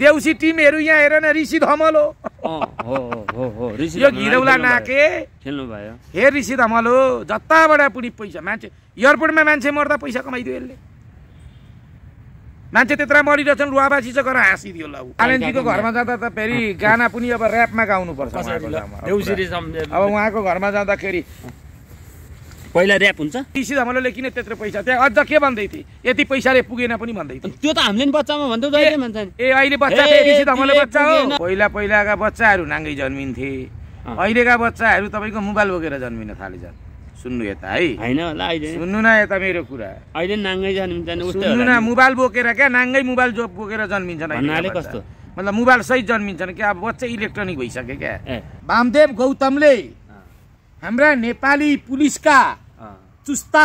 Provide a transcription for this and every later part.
देउसी टिमहरू यहाँ हेर न ऋषि धमलो यो घिरौला नाके हे ऋषि धमलो जताबाट पुनि पैसा मान्छे एयरपोर्टमा मान्छे मर्दा पैसा कमाइदियो यसले मान्छे त्यत्र मरिरहेछन् रुवाबासी चाहिँ गरेर हाँसिदियो ल आलेन्जीको घरमा जाँदा त फेरि गाना पनि अब ऱ्यापमा गाउनुपर्छ अब उहाँको घरमा जाँदाखेरि पहिला ऱ्याप हुन्छ ऋषि धमलोले किन त्यत्रो पैसा त्यहाँ अझ के भन्दै थिए यति पैसाले पुगेन पनि भन्दै थियो त्यो त हामीले नि बच्चामा भन्दै ए अहिले बच्चा ऋषि धमलो बच्चा हो पहिला पहिलाका बच्चाहरू नाङ्गै जन्मिन्थे अहिलेका बच्चाहरू तपाईँको मोबाइल बोकेर जन्मिन थालेछन् सुन्नु यता है होइन होला अहिले सुन्नु न यता मेरो कुरा अहिले नाङ्गै जन्मिन्छन् सुन्नु न मोबाइल बोकेर क्या नाङ्गै मोबाइल जो बोकेर जन्मिन्छन् भन्नाले कस्तो मतलब मोबाइल सहित जन्मिन्छन् क्या अब बच्चा इलेक्ट्रोनिक भइसक्यो क्या वामदेव गौतमले हाम्रा नेपाली पुलिसका चुस्ता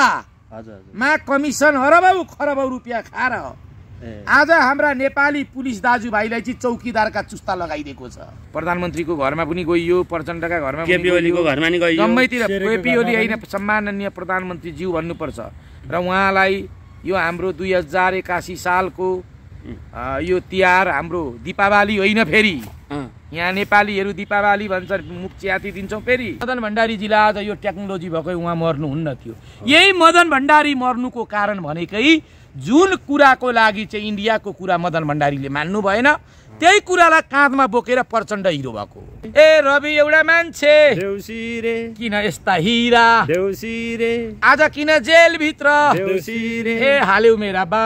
मा कमिसन अरबौँ खरबौँ रुपियाँ खाएर आज हाम्रा नेपाली पुलिस दाजुभाइलाई चाहिँ चौकीदारका चुस्ता लगाइदिएको छ प्रधानमन्त्रीको घरमा पनि गइयो प्रचण्डका घरमा जम्मैतिर केपी ओली होइन सम्माननीय प्रधानमन्त्रीज्यू भन्नुपर्छ र उहाँलाई यो हाम्रो दुई हजार एकासी सालको यो तिहार हाम्रो दिपावली होइन फेरि यहाँ नेपालीहरू दिपावली भन्छन् मुख च्याति दिन्छौँ फेरि मदन भण्डारी जिल्ला आज यो टेक्नोलोजी भएकै उहाँ मर्नुहुन्न थियो यही मदन भण्डारी मर्नुको कारण भनेकै जुन कुराको लागि चाहिँ इन्डियाको कुरा मदन भण्डारीले मान्नु भएन त्यही कुरालाई काँधमा बोकेर प्रचण्ड हिरो भएको ए रवि एउटा मान्छे किन यस्ता हिरा आज किन भित्र ए हाल्यौ मेरा बा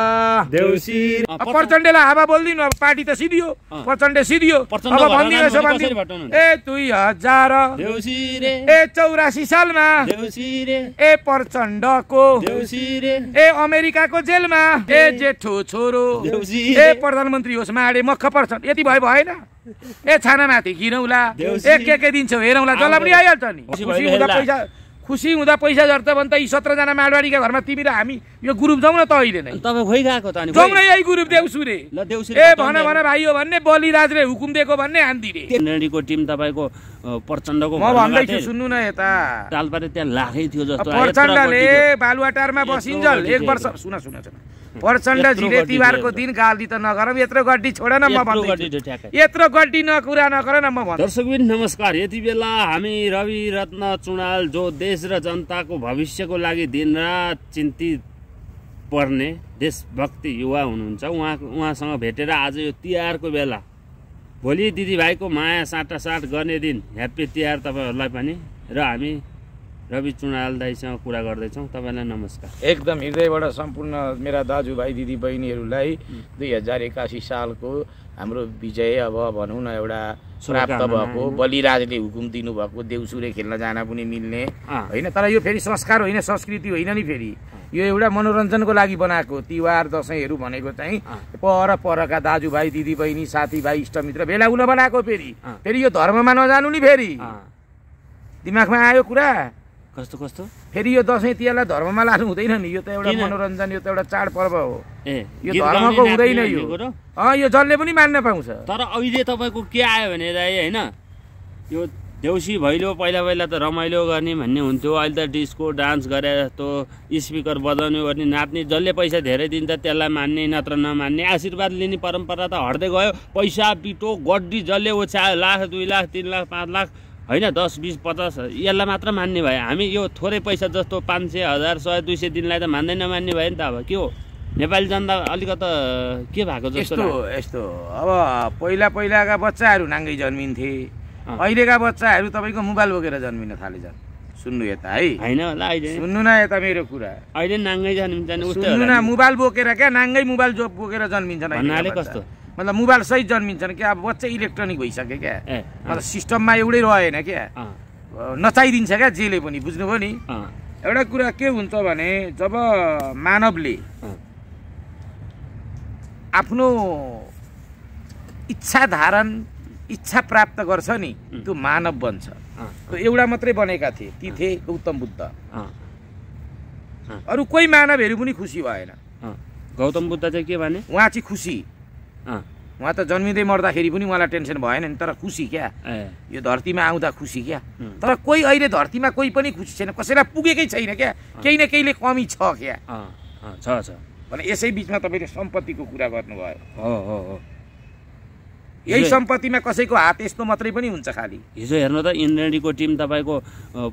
प्रचण्डलाई हावा बोलिदिनु अब पार्टी त सिधियो प्रचण्ड सिधियो अब भनिदिनु ए दुई हजार ए चौरासी सालमा ए प्रचण्डको ए अमेरिकाको जेलमा ए जेठो छोरो ए प्रधानमन्त्री होस् माडे मख पर्छ यति भए भएन ए छाना माथि घिनौला ए के के दिन्छौ हेरौँला जसलाई पनि आइहाल्छ नि खुसी हुँदा पैसा खुसी हुँदा पैसा झर्छ भने त यी सत्रजना माडवाडीका घरमा तिमी र हामी यो ग्रुप जाउँ न त अहिले नै त जाउँ न यही ग्रुप देउसु रे ए भन भन भाइ हो भन्ने बलिराजले हुकुम दिएको भन्ने आन्दी टिम तपाईँको प्रचण्डको म भन्दैछु सुन्नु न यता त्यहाँ लाखै थियो जस्तो प्रचण्डले बालुवाटारमा बसिन्जल एक वर्ष सुन सुन सुन प्रचण्डजीले तिहारको दिन गाली त नगरौँ यत्रो गड्डी छोड न म यत्रो गड्डी न कुरा नगर न म नमस्कार यति बेला हामी रवि रत्न चुनाल जो देश र जनताको भविष्यको लागि दिनरात चिन्तित पर्ने देशभक्ति युवा हुनुहुन्छ उहाँ उहाँसँग भेटेर आज यो तिहारको बेला भोलि दिदीभाइको माया साटासाट गर्ने दिन ह्याप्पी तिहार तपाईँहरूलाई पनि र हामी रवि चुनाल दाईसँग कुरा गर्दैछौँ तपाईँलाई नमस्कार एकदम हृदयबाट सम्पूर्ण मेरा दाजुभाइ दिदीबहिनीहरूलाई दुई हजार एकासी सालको हाम्रो विजय अब भनौँ न एउटा प्राप्त भएको बलिराजले हुकुम दिनुभएको देउसुरे खेल्न जान पनि मिल्ने होइन तर यो फेरि संस्कार होइन संस्कृति होइन नि फेरि यो एउटा मनोरञ्जनको लागि बनाएको तिहार दसैँहरू भनेको चाहिँ पर परका दाजुभाइ दिदीबहिनी साथीभाइ इष्टमित्र भेला हुन बनाएको फेरि फेरि यो धर्ममा नजानु नि फेरि दिमागमा आयो कुरा कस्तो कस्तो फेरि यो दसैँ तिहारलाई धर्ममा लानु हुँदैन नि यो त एउटा मनोरञ्जन यो त एउटा चाडपर्व हो ए यो धर्मको हुँदैन यो अँ यो जसले पनि मान्न पाउँछ तर अहिले तपाईँको के आयो भने दाइ होइन यो देउसी भैलो पहिला पहिला त रमाइलो गर्ने भन्ने हुन्थ्यो अहिले त डिस्को डान्स गरेर जस्तो स्पिकर बजाउने गर्ने नाच्ने जसले पैसा धेरै दिन्छ त्यसलाई मान्ने नत्र नमान्ने आशीर्वाद लिने परम्परा त हट्दै गयो पैसा पिटो गड्डी जसले ओछ्यायो लाख दुई लाख तिन लाख पाँच लाख होइन दस बिस पचास यसलाई मात्र मान्ने भयो हामी यो थोरै पैसा जस्तो पाँच सय हजार सय दुई सय दिनलाई त मान्दैन मान्ने भयो नि त अब के हो नेपाली जनता अलिकति के भएको जस्तो यस्तो अब पहिला पहिलाका बच्चाहरू नाङ्गै जन्मिन्थे अहिलेका बच्चाहरू तपाईँको मोबाइल बोकेर जन्मिन थालेछन् सुन्नु यता है होइन होला अहिले सुन्नु न यता मेरो कुरा अहिले नाङ्गै जन्मिन्छन् सुन्नु न मोबाइल बोकेर क्या नाङ्गै मोबाइल बोकेर जन्मिन्छन् कस्तो मतलब मोबाइल सहित जन्मिन्छन् क्या अब बच्चा इलेक्ट्रोनिक भइसक्यो क्या मतलब सिस्टममा एउटै रहेन क्या नचाइदिन्छ क्या जेले पनि बुझ्नुभयो नि एउटा कुरा के हुन्छ भने जब मानवले आफ्नो इच्छा धारण इच्छा प्राप्त गर्छ नि त्यो मानव बन्छ त्यो एउटा मात्रै बनेका थिए ती थिए गौतम बुद्ध अरू कोही मानवहरू पनि खुसी भएन गौतम बुद्ध चाहिँ के भने उहाँ चाहिँ खुसी उहाँ त जन्मिँदै मर्दाखेरि पनि उहाँलाई टेन्सन भएन नि तर खुसी क्या यो धरतीमा आउँदा खुसी क्या तर कोही अहिले धरतीमा कोही पनि खुसी छैन कसैलाई पुगेकै छैन क्या केही न केहीले कमी छ क्या छ छ भने यसै बिचमा तपाईँले सम्पत्तिको कुरा गर्नुभयो हो हो हो यही सम्पत्तिमा कसैको हात यस्तो मात्रै पनि हुन्छ खालि हिजो हेर्नु त इन्द्रेणीको टिम तपाईँको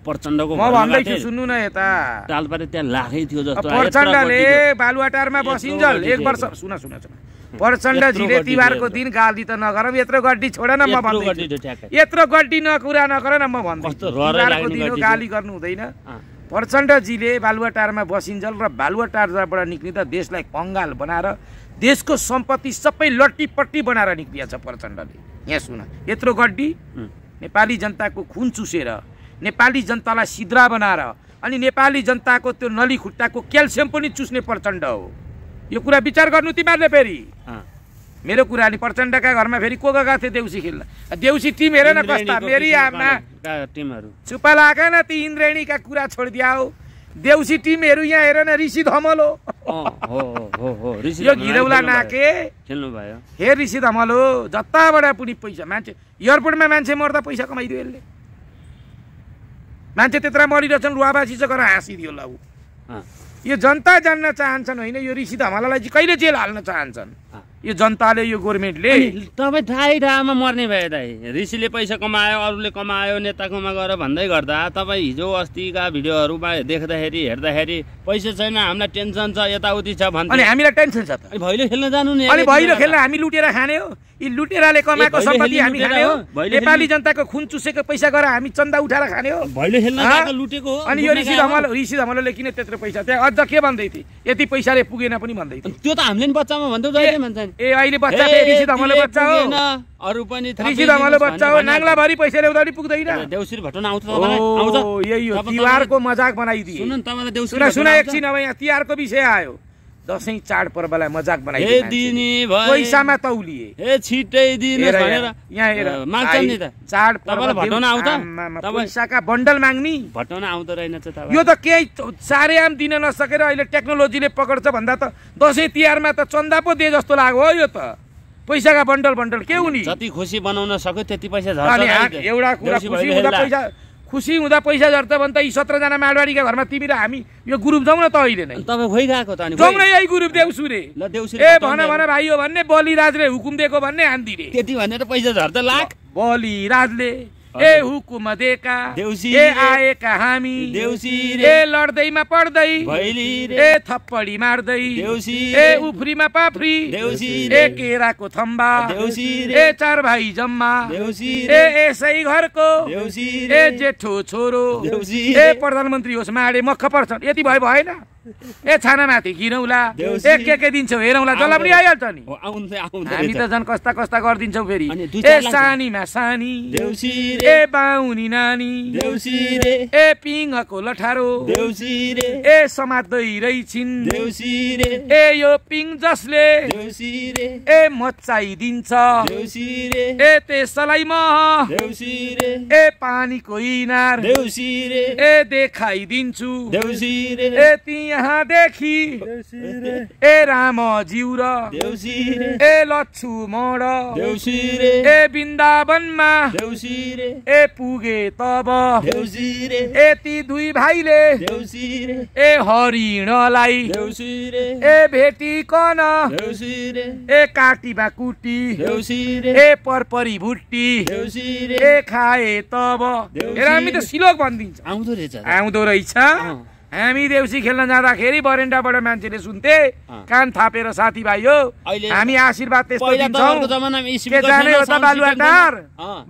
प्रचण्डको म भन्दैछु सुन्नु न यता तालपारे त्यहाँ लाखै थियो जस्तो प्रचण्डले बालुवाटारमा बसिन्जल एक वर्ष सुन सुन प्रचण्ड झिले तिहारको दिन गाली त नगरौँ यत्रो गड्डी छोड न म भन्दै यत्रो गड्डी न कुरा नगर न म भन्दैछु दिन गाली गर्नु हुँदैन प्रचण्डजीले बालुवाटारमा बसिन्जल र बालुवाटारबाट निस्किँदा देशलाई कङ्गाल बनाएर देशको सम्पत्ति सबै लट्टीपट्टी बनाएर निक्लिया छ प्रचण्डले यहाँ सुन यत्रो गड्डी नेपाली जनताको खुन चुसेर नेपाली जनतालाई सिद्रा बनाएर अनि नेपाली जनताको त्यो नली खुट्टाको क्याल्सियम पनि चुस्ने प्रचण्ड हो यो कुरा विचार गर्नु तिमीहरूले फेरि मेरो कुरा नि प्रचण्डका घरमा फेरि को गएको थियो देउसी खेल्न देउसी टिम हेर न कस्ता मेरी आमा चुपा लाग न ती इन्द्रेणीका कुरा छोडिदिया देउसी टिमहरू यहाँ हेर न ऋषि धमल हो यो घिरौला नाके खेल्नु भयो हे ऋषि धमल हो जताबाट पुनि पैसा मान्छे एयरपोर्टमा मान्छे मर्दा पैसा कमाइदियो यसले मान्छे त्यत्र मरिरहेछन् रुवाबासी चाहिँ गरेर हाँसिदियो ल ऊ यो जनता जान्न चाहन्छन् होइन यो ऋषि धमलालाई चाहिँ कहिले जेल हाल्न चाहन्छन् यो जनताले यो गभर्मेन्टले तपाईँ थाहै थाहामा मर्ने भयो दाइ ऋषिले पैसा कमायो अरूले कमायो नेताकोमा गएर भन्दै गर्दा तपाईँ हिजो अस्तिका भिडियोहरूमा देख्दाखेरि हेर्दाखेरि पैसा छैन हामीलाई टेन्सन छ यताउति छ भन्दा हामीलाई टेन्सन छ भैलो खेल्न जानु नि भैलो खेल्न हामी लुटेर खाने हो यी लुटेराले कमाएको सम्पत्ति हामी खाने हो नेपाली जनताको खुन चुसेको पैसा गरेर हामी चन्दा उठाएर खाने हो लुटेको हो अनि यो ऋषि धमल ऋषि धमलले किन त्यत्रो पैसा त्यहाँ अझ के भन्दै थिए यति पैसाले पुगेन पनि भन्दै थियो त्यो त हामीले बच्चामा भन्दै जहिले भन्छन् ए अहिले बच्चा ऋषि धमलो बच्चा हो अरू पनि ऋषि धमलो बच्चा हो नाङ्लाभरि पैसा ल्याउँदा पनि पुग्दैन देउसी भटन आउँछ यही हो तिहारको मजाक बनाइदिए सुन एकछिन अब यहाँ तिहारको विषय आयो दसैँ चाडपर्वलाई मजाक पैसामा तौलिए ए छिटै पैसाका बन्डल माग्ने भटौना आउँदो रहेनछ यो त केही चारै आम दिन नसकेर अहिले टेक्नोलोजीले पकड्छ भन्दा त दसैँ तिहारमा त चन्दा पो दिए जस्तो लाग्यो हो यो त पैसाका बन्डल बन्डल के हुने जति खुसी बनाउन सक्यो त्यति पैसा एउटा कुरा खुसी हुँदा पैसा झर्छ भने त यी सत्रजना माडवाडीका घरमा तिमी र हामी यो ग्रुप जाउँ न त अहिले नै तपाईँ खोइरहेको त जाउँ न यही ग्रुप देउसु रे ए भन भन भाइ हो भन्ने बलिराजले हुकुम दिएको भन्ने हान्दिरे रे त्यति भनेर पैसा झर्छ लाख बलिराजले ए हुकुम देका ए आएका हामी देउसी ए लड्दैमा पढ्दै भैली ए थप्पडी मार्दै देउसी ए उफ्रीमा पाफ्री देउसी ए केराको थम्बा देउसी ए चार भाइ जम्मा देउसी ए यसै घरको देउसी ए जेठो छोरो देउसी ए प्रधानमन्त्री होस् माडे मख पर्छन् यति भए भएन ए छाना माथि किनौला ए के के दिन्छौ हेरौँला जसलाई पनि आइहाल्छ नि हामी त झन् कस्ता कस्ता गरिदिन्छौँ फेरि ए सानीमा सानी ए बाहुनी नानी ए पिङको लठारो ए समात्दै रहेछिन् ए यो पिङ जसले ए मचाइदिन्छ ए त्यसलाई म ए पानीको इनार ए देखाइदिन्छु ए ती यहाँदेखि ए राम जिउ ए लच्छु मड़ ए वृन्दावनमा ए पुगे तब ती दुई भाइले ए हरिणलाई ए भेटिकन ए काटी बाकुटी ए परपरी भुट्टी ए खाए तब हेर हामी त सिलोक भनिदिन्छ आउँदो रहेछ आउँदो रहेछ हामी देउसी खेल्न जाँदाखेरि बरेन्डाबाट मान्छेले सुन्थे कान थापेर साथीभाइ हो हामी आशीर्वाद त्यस्तो जाने बालुवाटार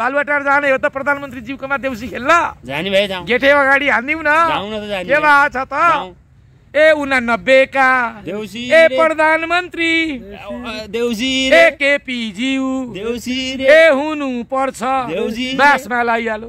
बालुवाटार जाने हो त प्रधानमन्त्रीज्यूकोमा देउसी खेल्न गेठे अगाडि हानिदिउँ न के भएको छ त ए उनानब्बे का देउसी ए प्रधानमन्त्री देउसी ए केपी देउसी ए हुनु पर्छ देउसी बासमा लगाइहालो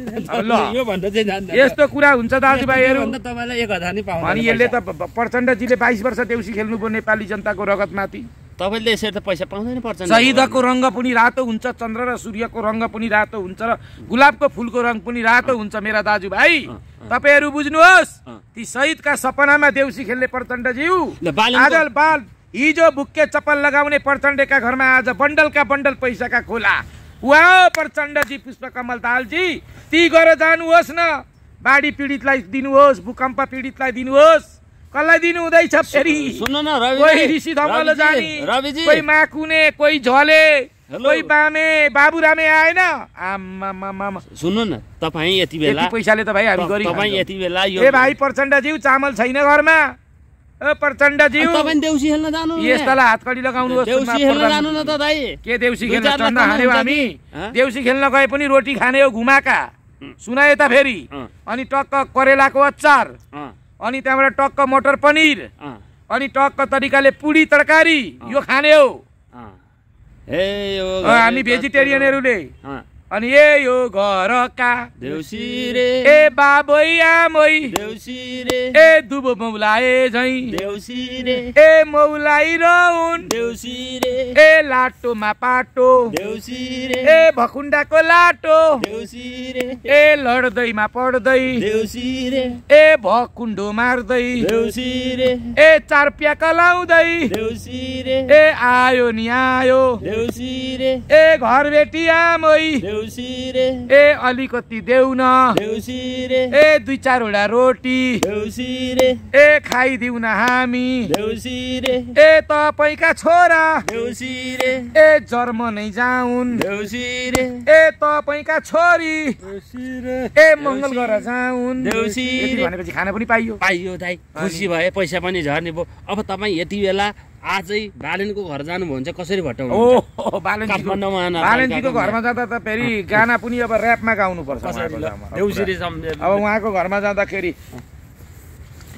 ल यस्तो कुरा हुन्छ दाजुभाइहरू अनि यसले त प्रचण्डजीले बाइस वर्ष देउसी खेल्नुभयो नेपाली जनताको रगतमाथि तपाईँले यसरी त पैसा पाउँदैन पर्छ शहीदको रङ्ग पनि रातो हुन्छ चन्द्र र सूर्यको रङ्ग पनि रातो हुन्छ र गुलाबको फुलको रङ पनि रातो हुन्छ मेरा दाजुभाइ तपाईँहरू बुझ्नुहोस् ती शहीदका सपनामा देउसी खेल्ने प्रचण्डज्यू आज बाल हिजो बुक्के चप्पल लगाउने प्रचण्डका घरमा आज बन्डलका बन्डल पैसाका खोला वा प्रचण्डजी पुष्पकमल दालजी ती गरेर जानुहोस् न बाढी पीडितलाई दिनुहोस् भूकम्प पीडितलाई दिनुहोस् कसलाई दिनु हुँदैछ फेरि कोही ऋषि धमलो जाने कोही माकुने कोही झले कोही बामे बाबुरामे आएन आमामामा सुन्नु न तपाईँ यति बेला पैसाले त भाइ हामी गरिब तपाईँ यति बेला ए भाइ प्रचण्डज्यू चामल छैन घरमा प्रचण्ड जी तपाईँ देउसी खेल्न जानु यस्तालाई हातकडी लगाउनु देउसी जानु न त दाइ के देउसी खेल्न चन्द खाने हामी देउसी खेल्न गए पनि रोटी खाने हो घुमाका सुनाए त फेरि अनि टक्क करेलाको अचार अनि त्यहाँबाट टक्क मटर पनिर अनि टक्क तरिकाले पुडी तरकारी यो खाने हो हामी भेजिटेरियनहरूले अनि ए यो घरका देउसिरे ए बाबै आमै देउसिरे ए दुबो मौलाए झै देउसिरे ए मौलाई रहन् देउसी रे ए लाटोमा पाटो देउसिरे ए भकुण्डाको लाटो देउसिरे ए लड्दैमा पढ्दै देउसिरे ए भकुन्डो मार्दै देउसिरे ए चार प्या कलाउँदै देउसिरे ए आयो नि आयो देउसिरे ए घर भेटी आमै देउसिरे ए अलिकति देऊ न देउसिरे ए दुई चारवटा रोटी देउसिरे ए खाइदिउ न हामी देउसिरे ए तपाईँका छोरा देउसिरे ए नै जाउन् देउसिरे ए तपाईँका छोरी ए मङ्गल घर जाउन् देउसिरे भनेपछि खाना पनि पाइयो पाइयो दाइ खुसी भए पैसा पनि झर्ने भयो अब तपाईँ यति बेला आजै बालनको घर जानुभयो भने चाहिँ कसरी भट्टाउनु बालनजीको घरमा जाँदा त फेरि गाना पनि अब ऱ्यापमा गाउनुपर्छ अब उहाँको घरमा जाँदाखेरि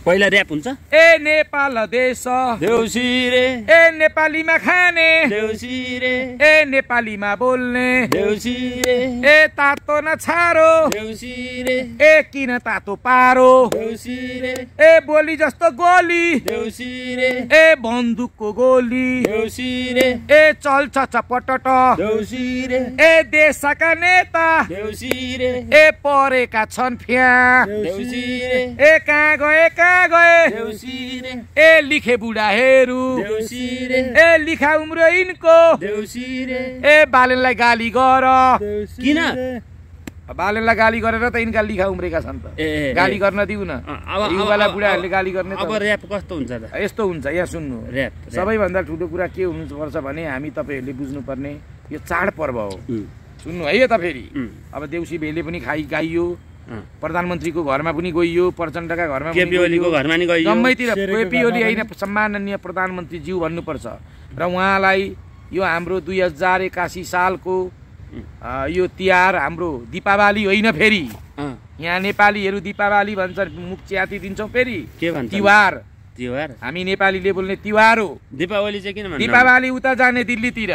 पहिला ऱ्याप हुन्छ ए नेपाल देश देउसी रे ए नेपालीमा खाने देउसी रे ए नेपालीमा बोल्ने देउसी रे ए तातो न छारो देउसी रे ए किन तातो पारो देउसी रे ए बोली जस्तो गोली देउसी रे ए बन्दुकको गोली देउसी रे ए चल्छ चपटट देउसी रे ए देशका नेता देउसी रे ए परेका छन् फ्या देउसी रे ए कहाँ गएका गए ए लिखे बुढा बुढाहरू ए लिखा उम्रो यिनको ए बालनलाई गाली गर किन बालनलाई गाली गरेर त यिनका लिखा उम्रेका छन् त गाली गर्न दिउ न बुढाहरूले गाली गर्ने अब कस्तो हुन्छ त यस्तो हुन्छ यहाँ सुन्नु सबैभन्दा ठुलो कुरा के हुनुपर्छ भने हामी तपाईँहरूले बुझ्नुपर्ने यो चाडपर्व हो सुन्नु है यो त फेरि अब देउसी भेले पनि खाइ गाइयो प्रधानमन्त्रीको घरमा पनि गइयो प्रचण्डका घरमा जम्मैतिर केपी ओली होइन सम्माननीय प्रधानमन्त्रीज्यू भन्नुपर्छ र उहाँलाई यो हाम्रो दुई हजार एकासी सालको यो तिहार हाम्रो दिपावली होइन फेरि यहाँ नेपालीहरू दिपावली भन्छ मुख च्याति दिन्छौँ फेरि तिहार तिहार हामी नेपालीले बोल्ने तिहार हो दिपावली चाहिँ किन दिपावली उता जाने दिल्लीतिर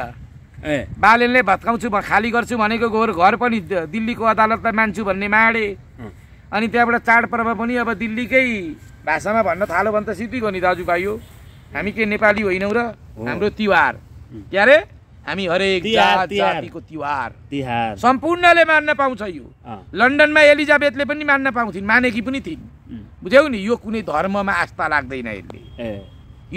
ए बालेनले भत्काउँछु खाली गर्छु भनेको घोर घर पनि दिल्लीको अदालतलाई मान्छु भन्ने माडे अनि त्यहाँबाट चाडपर्व पनि अब दिल्लीकै भाषामा भन्न थालो भने त सिद्धि गर्ने दाजुभाइ हो हामी के नेपाली होइनौँ र हाम्रो तिहार के अरे हामी हरेक जातिको तिहार तिहार सम्पूर्णले मान्न पाउँछ यो लन्डनमा एलिजाबेथले पनि मान्न पाउँथिन् मानेकी पनि थिइन् बुझ्यौ नि यो कुनै धर्ममा आस्था लाग्दैन यसले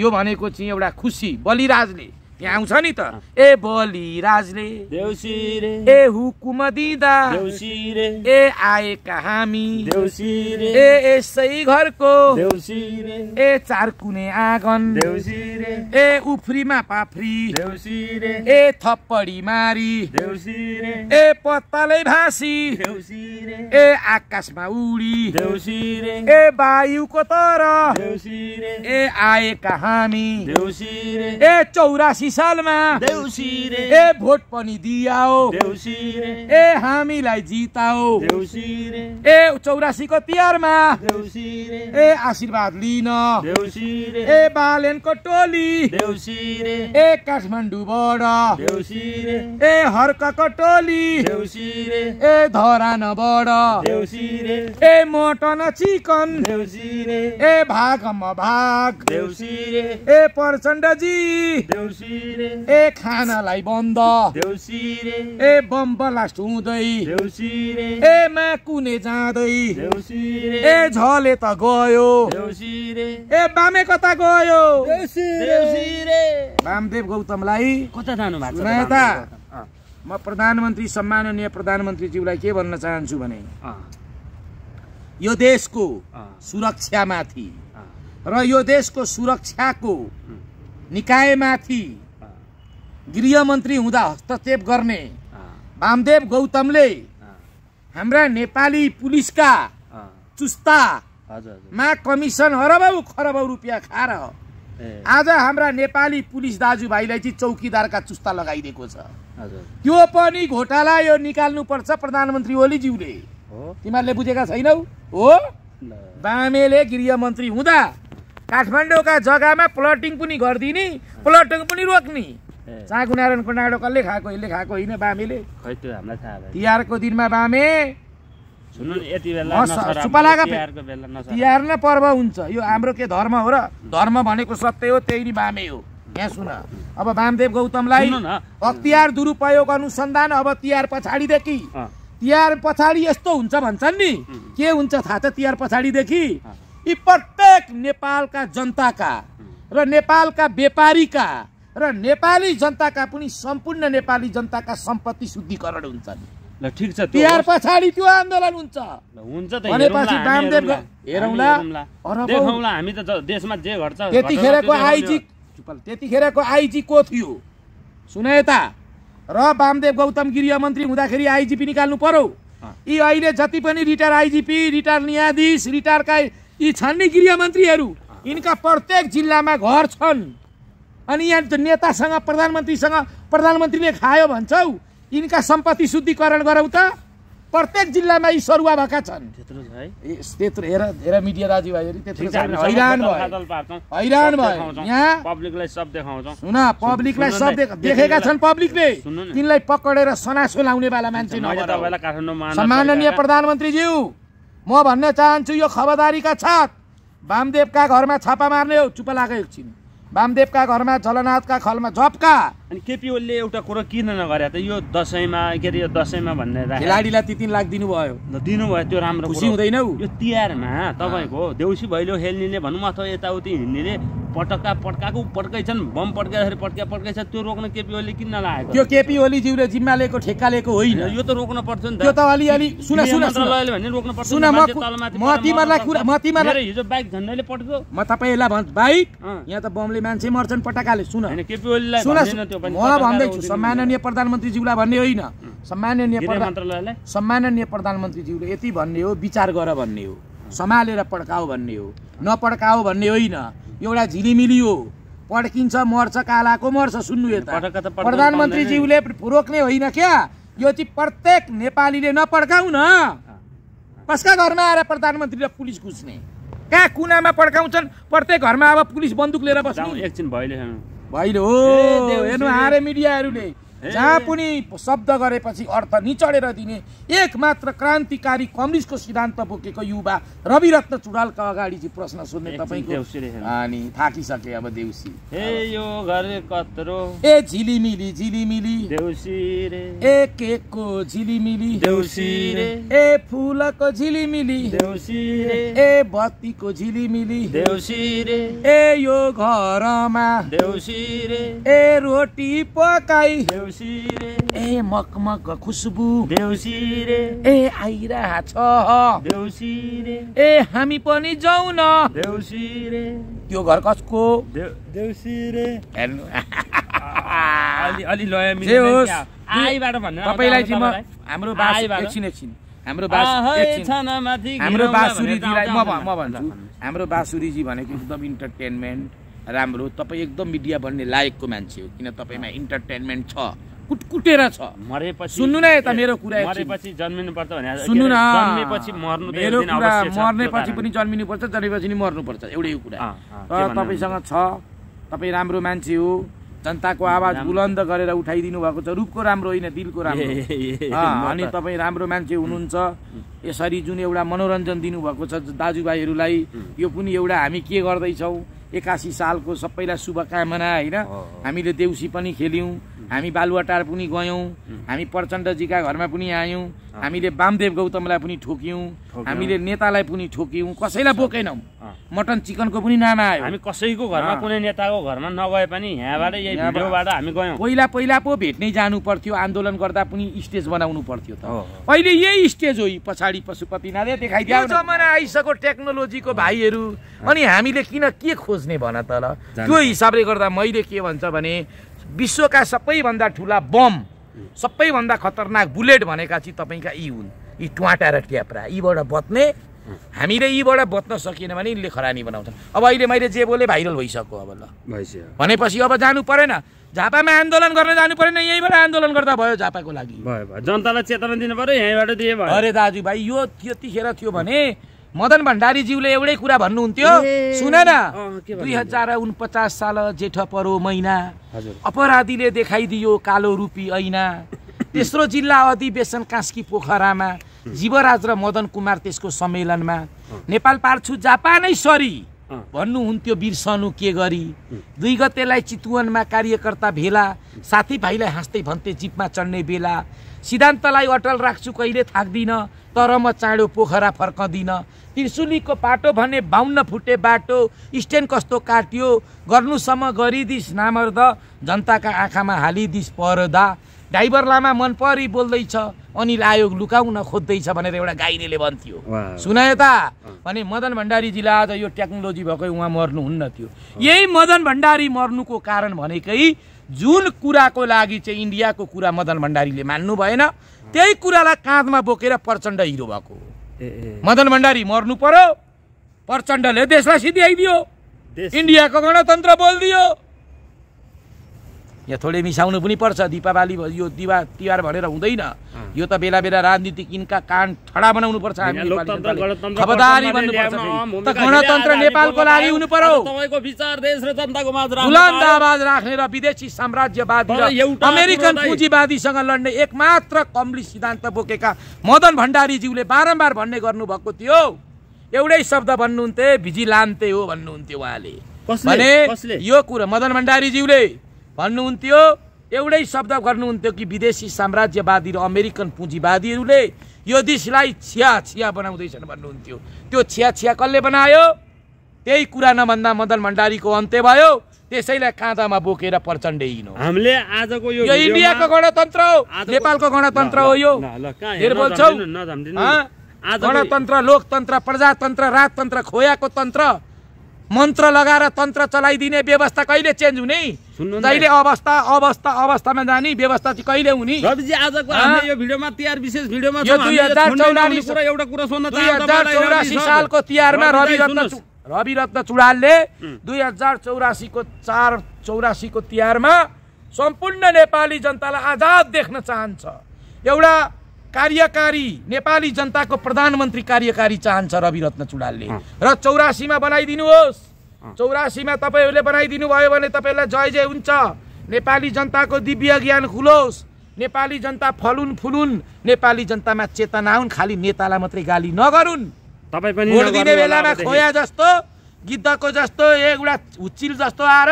यो भनेको चाहिँ एउटा खुसी बलिराजले यहाँ आउँछ नि त ए बलिराजले राजले ए हुकुम दिँदा ए आएका हामी ए यसै घरको ए चार कुने आँगन ए उफ्रीमा पाफ्री ए थप्पडी मारी ए पत्तालै भाँसी ए आकाशमा उडी ए वायुको तर ए आएका हामी ए चौरासी सालमा ए भोट पनि दियाओ ए हामीलाई जिताओ ए चौरासीको तिहारमा ए आशीर्वाद लिन ए बालेनको टोली ए काठमाडौँबाट ए हर्कको टोली ए धरानबाट ए मटन चिकन ए म भाग ए प्रचण्डजी ए खानालाई बन्द ए बम ब्लास्ट हुँदै ए मा कुने जाँदै ए झले त गयो ए बामे कता गयो बामदेव गौतमलाई कता जानु भएको म प्रधानमन्त्री सम्माननीय प्रधानमन्त्रीज्यूलाई के भन्न चाहन्छु भने यो देशको सुरक्षामाथि र यो देशको सुरक्षाको निकायमाथि गृहमन्त्री हुँदा हस्तक्षेप गर्ने वामदेव गौतमले हाम्रा नेपाली पुलिसका चुस्ता मा कमिसन अरबौँ खरबौँ रुपियाँ खाएर आज हाम्रा नेपाली पुलिस दाजुभाइलाई चाहिँ चौकीदारका चुस्ता लगाइदिएको छ त्यो पनि घोटाला यो निकाल्नु पर्छ प्रधानमन्त्री ओलीज्यूले तिमीहरूले बुझेका छैनौ हो बामेले गृहमन्त्री हुँदा काठमाडौँका जग्गामा प्लटिङ पनि गरिदिने प्लटिङ पनि रोक्ने चाँकु नारायण कुण्डाडो कसले खाएको यसले खाएको होइन बामेले खै त्यो हामीलाई थाहा भयो तिहारको दिनमा बामे तिहार नै पर्व हुन्छ यो हाम्रो के धर्म हो र धर्म भनेको सत्य हो त्यही नै बामे हो यहाँ सुन अब बामदेव गौतमलाई अख्तियार दुरुपयोग अनुसन्धान अब तिहार पछाडिदेखि तिहार पछाडि यस्तो हुन्छ भन्छन् नि के हुन्छ थाहा छ तिहार पछाडिदेखि यी प्रत्येक नेपालका जनताका र नेपालका व्यापारीका र नेपाली जनताका पनि सम्पूर्ण नेपाली जनताका सम्पत्ति शुद्धिकरण हुन्छ ल ठिक छ तिहार पछाडि त्यो आन्दोलन हुन्छ हुन्छ त भनेपछि वामदेव हेरौँला देखौँला हामी त देशमा जे घट्छ त्यतिखेरको आइजी त्यतिखेरको आइजी को थियो यता र वामदेव गौतम गृह मन्त्री हुँदाखेरि आइजिपी निकाल्नु पर्यो यी अहिले जति पनि रिटायर आइजिपी रिटायर न्यायाधीश रिटायरका यी छन् नि मन्त्रीहरू यिनका प्रत्येक जिल्लामा घर छन् अनि यहाँ नेतासँग प्रधानमन्त्रीसँग प्रधानमन्त्रीले खायो भन्छौ यिनका सम्पत्ति शुद्धिकरण गराऊ त प्रत्येक जिल्लामा यी सरुवा भएका छन् त्यत्रो हेर हेर मिडिया दाजुभाइहरू देखेका छन् पब्लिकले तिनलाई पक्रेर सनासो लाउने वाला मान्छे माननीय प्रधानमन्त्रीज्यू म भन्न चाहन्छु यो खबरदारीका साथ वामदेवका घरमा छापा मार्ने हो चुप लागेको छिन् वामदेवका घरमा जलनाथका खलमा झप्का अनि केपी ओलीले एउटा कुरो किन नगरे त यो दसैँमा के अरे यो दसैँमा भन्ने खेलाडीलाई त्यति लाख दिनुभयो दिनुभयो त्यो राम्रो खुसी हुँदैन यो तिहारमा तपाईँको देउसी भैलो खेल्नेले भनौँ अथवा यताउति हिँड्नेले पटक्का पड्काएको पड्काइछन् बम पड्काएर पड्का पड्काइछ त्यो रोक्न केपी ओली किन नलागेको त्यो केपी ओलीज्यूले जिम्मा लिएको ठेक्का लिएको होइन यो त रोक्न पर्छ नि त अलिअलि सुन सुन भने रोक्न पर्छ म तिमीहरूलाई कुरा म तिमीहरूलाई हिजो बाइक झन्डैले पड्क्यो म तपाईँलाई भन्छ बाइक यहाँ त बमले मान्छे मर्छन् पटाकाले सुन केपी ओलीलाई सुन त्यो म भन्दैछु सम्माननीय प्रधानमन्त्रीज्यूलाई भन्ने होइन सम्माननीय सम्माननीय प्रधानमन्त्रीज्यूले यति भन्ने हो विचार गर भन्ने हो सम्हालेर पड्काऊ भन्ने हो नपड्काऊ भन्ने होइन एउटा झिलिमिली हो पड्किन्छ मर्छ कालाको मर्छ सुन्नु यता प्रधानमन्त्रीज्यूले रोक्ने होइन क्या यो चाहिँ प्रत्येक नेपालीले नपड्काउ न कसका घरमा आएर र पुलिस घुस्ने कहाँ कुनामा पड्काउँछन् प्रत्येक घरमा अब पुलिस बन्दुक लिएर बस्नु एकछिन भइले होइन हो हेर्नु आएर मिडियाहरूले जहाँ पनि शब्द गरेपछि अर्थ निचडेर दिने एकमात्र क्रान्तिकारी कम्युनिस्टको सिद्धान्त बोकेको युवा रविरत्न चुडालका अगाडि चाहिँ प्रश्न सोध्ने तपाईँको अनि थाकिसके अब देउसी ए यो घर कत्रो ए झिलिमिली झिलिमिली देउसी रे ए केकको झिलिमिली देउसी रे ए फुलको झिलिमिली देउसी रे ए बत्तीको झिलिमिली देउसी रे ए यो घरमा देउसी रे ए रोटी पकाई देउसिरे ए मकमक खुसबु देउसिरे ए आइरा आइरहेछ देउसिरे ए हामी पनि जाउ न देउसिरे त्यो घर कसको देउसिरे हेर्नु अलि अलि लय मिल्छ आइबाट भन्नु तपाईँलाई चाहिँ म हाम्रो बास एकछिन एकछिन हाम्रो बास एकछिन हाम्रो बासुरी बाँसुरीजीलाई म म भन्छु हाम्रो बासुरी जी भनेको एकदम इन्टरटेनमेन्ट राम्रो तपाईँ एकदम मिडिया भन्ने लायकको मान्छे हो किन तपाईँमा इन्टरटेनमेन्ट छ कुटकुटेर छ मरेपछि सुन्नु न यता मेरो कुरा मरेपछि जन्मिनु पर्छ भने सुन्नु न मर्नु मेरो कुरा मर्नेपछि पनि पर्छ जन्मेपछि नि मर्नुपर्छ एउटै कुरा तर तपाईँसँग छ तपाईँ राम्रो मान्छे हो जनताको आवाज बुलन्द गरेर उठाइदिनु भएको छ रूपको राम्रो होइन दिलको राम्रो अनि तपाईँ राम्रो मान्छे हुनुहुन्छ यसरी जुन एउटा मनोरञ्जन दिनुभएको छ दाजुभाइहरूलाई यो पनि एउटा हामी के गर्दैछौँ एकासी सालको सबैलाई शुभकामना होइन हामीले देउसी पनि खेल्यौँ हामी बालुवाटार पनि गयौँ हामी प्रचण्डजीका घरमा पनि आयौँ हामीले वामदेव गौतमलाई पनि ठोक्यौँ हामीले नेतालाई पनि ठोक्यौँ कसैलाई बोकेनौँ मटन चिकनको पनि नाम आयो हामी कसैको घरमा कुनै नेताको घरमा नगए पनि यहाँबाट यही भिडियोबाट हामी गयौँ पहिला पहिला पो भेट्नै जानु पर्थ्यो आन्दोलन गर्दा पनि स्टेज बनाउनु पर्थ्यो त अहिले यही स्टेज हो पछाडि पशुपतिनाथले देखाइदियो जमाना आइसक्यो टेक्नोलोजीको भाइहरू अनि हामीले किन के खोज्ने भन त ल त्यो हिसाबले गर्दा मैले के भन्छ भने विश्वका सबैभन्दा ठुला बम सबैभन्दा खतरनाक बुलेट भनेका चाहिँ तपाईँका यी हुन् यी ट्वाटा र ट्याप्रा यीबाट बच्ने हामीले यीबाट बच्न सकिएन भने यिनले खरानी बनाउँछन् अब अहिले मैले जे बोले भाइरल भइसक्यो अब ल भनेपछि अब जानु परेन झापामा आन्दोलन गर्न जानु परेन यहीँबाट आन्दोलन गर्दा भयो झापाको लागि जनतालाई चेतना दिनु पऱ्यो यहीँबाट दिए भयो अरे दाजुभाइ यो त्यतिखेर थियो भने मदन भण्डारीज्यूले एउटै कुरा भन्नुहुन्थ्यो सुन न दुई हजार उनपचास साल जेठ परो महिना अपराधीले देखाइदियो कालो रुपी ऐना तेस्रो जिल्ला अधिवेशन कास्की पोखरामा जीवराज र मदन कुमार त्यसको सम्मेलनमा नेपाल पार्छु जापानै सरी भन्नुहुन्थ्यो बिर्सनु के गरी दुई गतेलाई चितवनमा कार्यकर्ता भेला साथीभाइलाई हाँस्दै भन्थे जिपमा चढ्ने बेला सिद्धान्तलाई अटल राख्छु कहिले थाक्दिनँ तर म चाँडो पोखरा फर्कदिनँ त्रिशुलीको पाटो भने बाहुन्न फुटे बाटो स्ट्यान्ड कस्तो काट्यो गर्नुसम्म गरिदिस नामर्द जनताका आँखामा हालिदिस् पर्दा ड्राइभर लामा मन परी बोल्दैछ अनिल आयोग लुकाउन खोज्दैछ भनेर एउटा गाइनेले भन्थ्यो सुनाए त भने मदन भण्डारीजीले आज यो टेक्नोलोजी भएकै उहाँ मर्नुहुन्न थियो यही मदन भण्डारी मर्नुको कारण भनेकै जुन कुराको लागि चाहिँ इन्डियाको कुरा मदन भण्डारीले मान्नु भएन त्यही कुरालाई काँधमा बोकेर प्रचण्ड हिरो भएको मदन भण्डारी मर्नु पर्यो प्रचण्डले देशलाई सिध्याइदियो इन्डियाको गणतन्त्र बोलिदियो यहाँ थोरै मिसाउनु पनि पर्छ दिपावली यो दिवा तिहार भनेर हुँदैन यो त बेला बेला किनका कान ठडा बनाउनु पर्छ हामी गणतन्त्र नेपालको लागि हुनु पर्यो आवाज राख्ने र विदेशी साम्राज्यवादी अमेरिकन पुँजीवादीसँग लड्ने एकमात्र कम्युनिस्ट सिद्धान्त बोकेका मदन भण्डारीज्यूले बारम्बार भन्ने गर्नुभएको थियो एउटै शब्द भन्नुहुन्थे लान्थे हो भन्नुहुन्थ्यो उहाँले भने यो कुरो मदन भण्डारीज्यूले भन्नुहुन्थ्यो एउटै शब्द गर्नुहुन्थ्यो कि विदेशी साम्राज्यवादी र अमेरिकन पुँजीवादीहरूले यो देशलाई छिया छिया बनाउँदैछन् भन्नुहुन्थ्यो त्यो छिया छिया कसले बनायो त्यही कुरा नभन्दा मदन भण्डारीको अन्त्य भयो त्यसैलाई काँधामा बोकेर प्रचण्ड हिँड्नु हामीले आजको यो इन्डियाको गणतन्त्र हो नेपालको गणतन्त्र हो यो गणतन्त्र लोकतन्त्र प्रजातन्त्र राजतन्त्र खोयाको तन्त्र मन्त्र लगाएर तन्त्र चलाइदिने व्यवस्था कहिले चेन्ज हुने जहिले अवस्था अवस्था अवस्थामा जाने व्यवस्था चाहिँ कहिले हुने आजको यो भिडियोमा तिहार विशेष भिडियोमा दुई हजार चौरासी सालको तिहारमा रवि रत्न रवि रत्न चुडालले दुई हजार चौरासीको चार चौरासीको तिहारमा सम्पूर्ण नेपाली जनतालाई आजाद देख्न चाहन्छ एउटा कार्यकारी नेपाली जनताको प्रधानमन्त्री कार्यकारी चाहन्छ रविरत्न चुडालले र चौरासीमा बनाइदिनुहोस् चौरासीमा तपाईँहरूले बनाइदिनु भयो भने तपाईँलाई जय जय हुन्छ नेपाली जनताको दिव्य ज्ञान खुलोस् नेपाली जनता फलुन फुलुन् नेपाली जनतामा चेतना हुन् खालि नेतालाई मात्रै गाली नगरुन् तपाईँ पनि भोट दिने बेलामा खोया जस्तो गिद्धको जस्तो एउटा हुचिल जस्तो आएर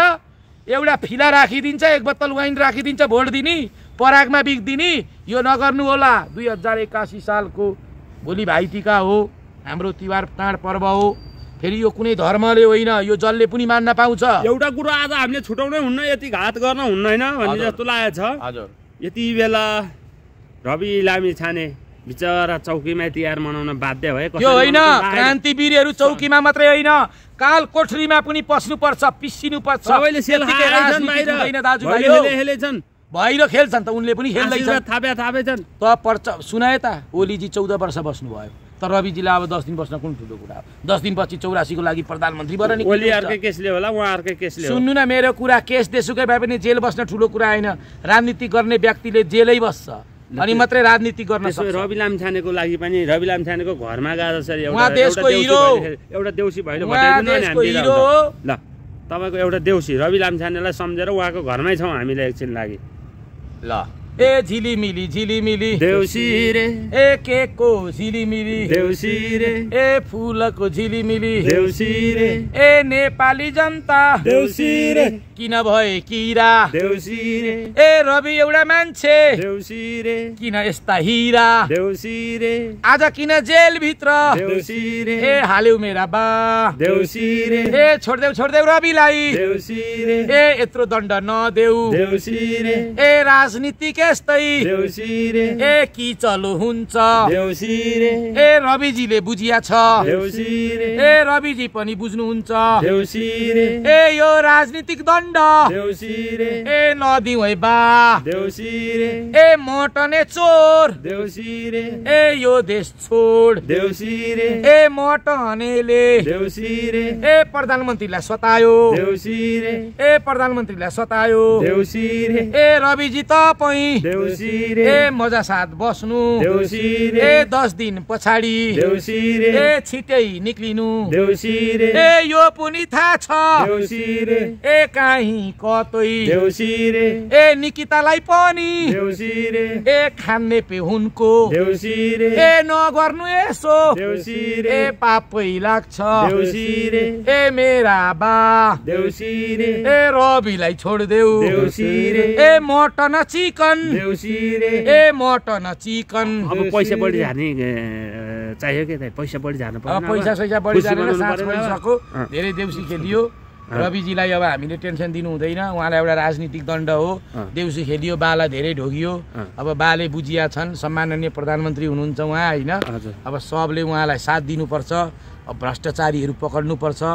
एउटा फिला राखिदिन्छ एक बोतल वाइन राखिदिन्छ भोट दिने परागमा बिग्दिने यो नगर्नु होला दुई हजार एक्कासी सालको भोलि भाइटिका हो हाम्रो तिहार पर्व हो फेरि यो कुनै धर्मले होइन यो जसले पनि मान्न पाउँछ एउटा कुरो आज हामीले छुटाउनै हुन्न यति घात गर्न हुन्न भन्ने जस्तो लागेको छ हजुर यति बेला रवि लामी छाने बिचरा चौकीमा तिहार मनाउन बाध्य भए यो होइन क्रान्तिवीरहरू चौकीमा मात्रै होइन काल कोठरीमा पनि पस्नुपर्छ पर्छ बाहिर खेल्छन् त उनले पनि खेल्दैछन् त पर्च सुनाए त ओलीजी चौध वर्ष बस्नुभयो तर रविजीलाई अब दस दिन बस्न कुन ठुलो कुरा हो दस दिनपछि चौरासीको लागि प्रधानमन्त्री सुन्नु न मेरो कुरा केस देशुकै भए पनि जेल बस्न ठुलो कुरा होइन राजनीति गर्ने व्यक्तिले जेलै बस्छ अनि मात्रै राजनीति गर्न रवि लामछानेको लागि पनि रवि लामछानेको घरमा गएर तपाईँको एउटा देउसी रवि लामछानेलाई सम्झेर उहाँको घरमै छौँ हामीले एकछिन लागि لا ए झिलिमिली झिलिमिली देउसी रे ए केकको झिलिमिली देउसी रे ए फुलको झिलिमिली देउसी रे ए नेपाली जनता देउसी रे किन भए किरा देउसी रे ए रवि एउटा मान्छे देउसी रे किन यस्ता हिरा देउसी रे आज किन भित्र देउसी रे ए हाल्यौ मेरा बा देउसी रे ए छोड्देऊ छोड्देऊ रविलाई देउसी रे ए यत्रो दण्ड नदेऊ देउसी रे ए राजनीति के यस्तै ए कि चलो हुन्छ ए रविजीले बुझिया छ ए रविजी पनि बुझ्नुहुन्छ ए यो राजनीतिक दण्ड ए नदी है बा ए मोटने चोर ए यो देश छोड ए मोटनेले ए प्रधानमन्त्रीलाई सतायो ए प्रधानमन्त्रीलाई सतायो ए रविजी तपाईँ ए मजा साथ बस्नु ए दस दिन पछाडि ए छिटै निक्लिनु ए यो पनि थाहा छ ए ए निकितालाई ए पे हुनको ए नगर्नु यसो ए पापै लाग्छ ए मेरा बा ए रविलाई छोडिदेऊ ए मटन चिकन ए मटन चिकन अब पैसा बढी चाहियो के पैसा बढी पैसा सैसा बढी जाने भइसक्यो धेरै देउसी खेलियो रविजीलाई अब हामीले टेन्सन दिनु हुँदैन उहाँलाई एउटा राजनीतिक दण्ड हो देउसी खेलियो बाला धेरै ढोगियो अब बाले बुझिया छन् सम्माननीय प्रधानमन्त्री हुनुहुन्छ उहाँ होइन अब सबले उहाँलाई साथ दिनुपर्छ अब भ्रष्टाचारीहरू पक्रनुपर्छ